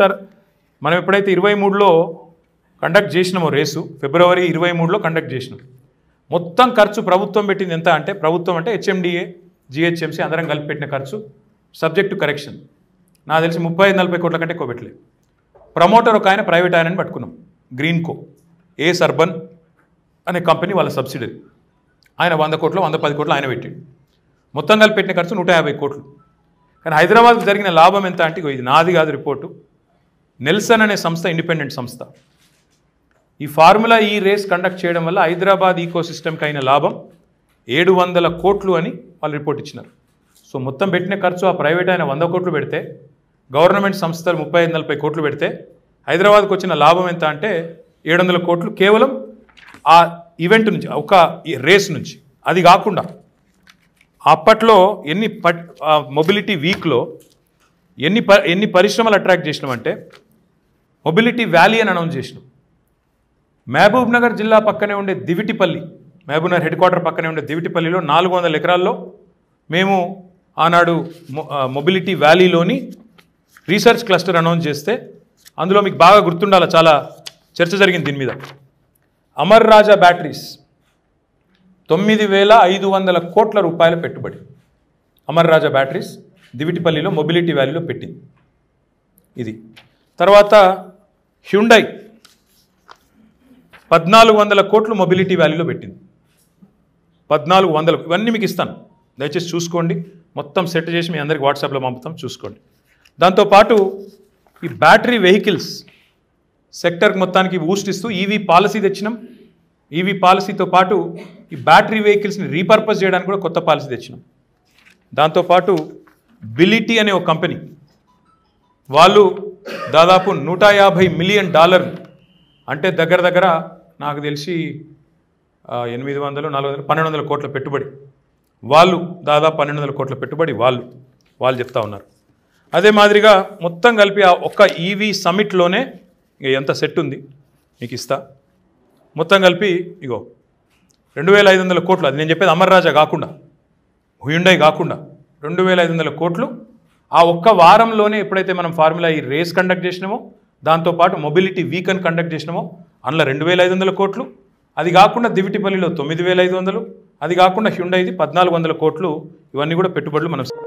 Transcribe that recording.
టర్ మనం ఎప్పుడైతే ఇరవై మూడులో కండక్ట్ చేసినామో రేసు ఫిబ్రవరి ఇరవై మూడులో కండక్ట్ చేసినాం మొత్తం ఖర్చు ప్రభుత్వం పెట్టింది ఎంత అంటే ప్రభుత్వం అంటే హెచ్ఎండిఏ జిహెచ్ఎంసీ అందరం కలిపి పెట్టిన ఖర్చు సబ్జెక్టు కరెక్షన్ నాకు తెలిసి ముప్పై నలభై కోట్ల కంటే ఎక్కువ పెట్టలేదు ప్రమోటర్ ఒక ఆయన ప్రైవేట్ ఆయనని పట్టుకున్నాం గ్రీన్ కో ఏ సర్బన్ అనే కంపెనీ వాళ్ళ సబ్సిడీ ఆయన వంద కోట్లు వంద పది కోట్లు ఆయన పెట్టాడు మొత్తం కలిపి పెట్టిన ఖర్చు నూట యాభై కోట్లు కానీ హైదరాబాద్కు జరిగిన లాభం ఎంత అంటే ఇది నాది కాదు రిపోర్టు నెల్సన్ అనే సంస్థ ఇండిపెండెంట్ సంస్థ ఈ ఫార్ములా ఈ రేస్ కండక్ట్ చేయడం వల్ల హైదరాబాద్ ఈకోసిస్టమ్కి అయిన లాభం ఏడు వందల కోట్లు అని వాళ్ళు రిపోర్ట్ ఇచ్చినారు సో మొత్తం పెట్టిన ఖర్చు ఆ ప్రైవేట్ అయిన వంద కోట్లు పెడితే గవర్నమెంట్ సంస్థలు ముప్పై ఐదు నలభై కోట్లు పెడితే హైదరాబాద్కు వచ్చిన లాభం ఎంత అంటే ఏడు వందల కోట్లు కేవలం ఆ ఈవెంట్ నుంచి ఒక రేస్ నుంచి అది కాకుండా అప్పట్లో ఎన్ని మొబిలిటీ వీక్లో ఎన్ని ప ఎన్ని పరిశ్రమలు అట్రాక్ట్ చేసినామంటే మొబిలిటీ వ్యాలీ అని అనౌన్స్ చేసిన మహబూబ్ నగర్ జిల్లా పక్కనే ఉండే దివిటిపల్లి మహబూబ్ నగర్ హెడ్ క్వార్టర్ పక్కనే ఉండే దివిటిపల్లిలో నాలుగు వందల ఎకరాల్లో మేము ఆనాడు మొబిలిటీ వ్యాలీలోని రీసెర్చ్ క్లస్టర్ అనౌన్స్ చేస్తే అందులో మీకు బాగా గుర్తుండాలి చాలా చర్చ జరిగింది దీని మీద అమర్ రాజా బ్యాటరీస్ తొమ్మిది వేల ఐదు వందల కోట్ల రూపాయల పెట్టుబడి అమర్ రాజా బ్యాటరీస్ దివిటిపల్లిలో మొబిలిటీ వ్యాలీలో పెట్టింది ఇది తర్వాత హ్యుండై పద్నాలుగు వందల కోట్లు మొబిలిటీ వ్యాలీలో పెట్టింది పద్నాలుగు వందలు ఇవన్నీ మీకు ఇస్తాను దయచేసి చూసుకోండి మొత్తం సెట్ చేసి మీ అందరికి వాట్సాప్లో పంపుతాం చూసుకోండి దాంతోపాటు ఈ బ్యాటరీ వెహికల్స్ సెక్టర్కి మొత్తానికి బూస్ట్ ఇస్తూ ఈవీ పాలసీ తెచ్చినాం ఈవీ పాలసీతో పాటు ఈ బ్యాటరీ వెహికల్స్ని రీపర్పస్ చేయడానికి కూడా కొత్త పాలసీ తెచ్చినాం దాంతోపాటు బిలిటీ అనే ఒక కంపెనీ వాళ్ళు దాదాపు నూట యాభై మిలియన్ డాలర్లు అంటే దగ్గర దగ్గర నాకు తెలిసి ఎనిమిది వందలు నాలుగు వందలు పన్నెండు వందల కోట్ల పెట్టుబడి వాళ్ళు దాదాపు పన్నెండు వందల కోట్ల పెట్టుబడి వాళ్ళు వాళ్ళు చెప్తా ఉన్నారు అదే మాదిరిగా మొత్తం కలిపి ఆ ఒక్క ఈవీ e సమిట్లోనే ఇక ఎంత సెట్ ఉంది మీకు ఇస్తా మొత్తం కలిపి ఇగో రెండు వేల ఐదు వందల కోట్లు అది నేను చెప్పేది అమర్రాజా కాకుండా హుయుండై కాకుండా రెండు వేల ఐదు వందల కోట్లు ఆ ఒక్క వారంలోనే ఎప్పుడైతే మనం ఫార్ములా ఈ రేస్ కండక్ట్ చేసినామో దాంతోపాటు మొబిలిటీ వీకన్ కండక్ట్ చేసినామో అందులో రెండు వేల ఐదు వందల కోట్లు అది కాకుండా దివిటిపల్లిలో తొమ్మిది వేల ఐదు వందలు అది కాకుండా హ్యుండైది పద్నాలుగు వందల కోట్లు ఇవన్నీ కూడా పెట్టుబడులు మనం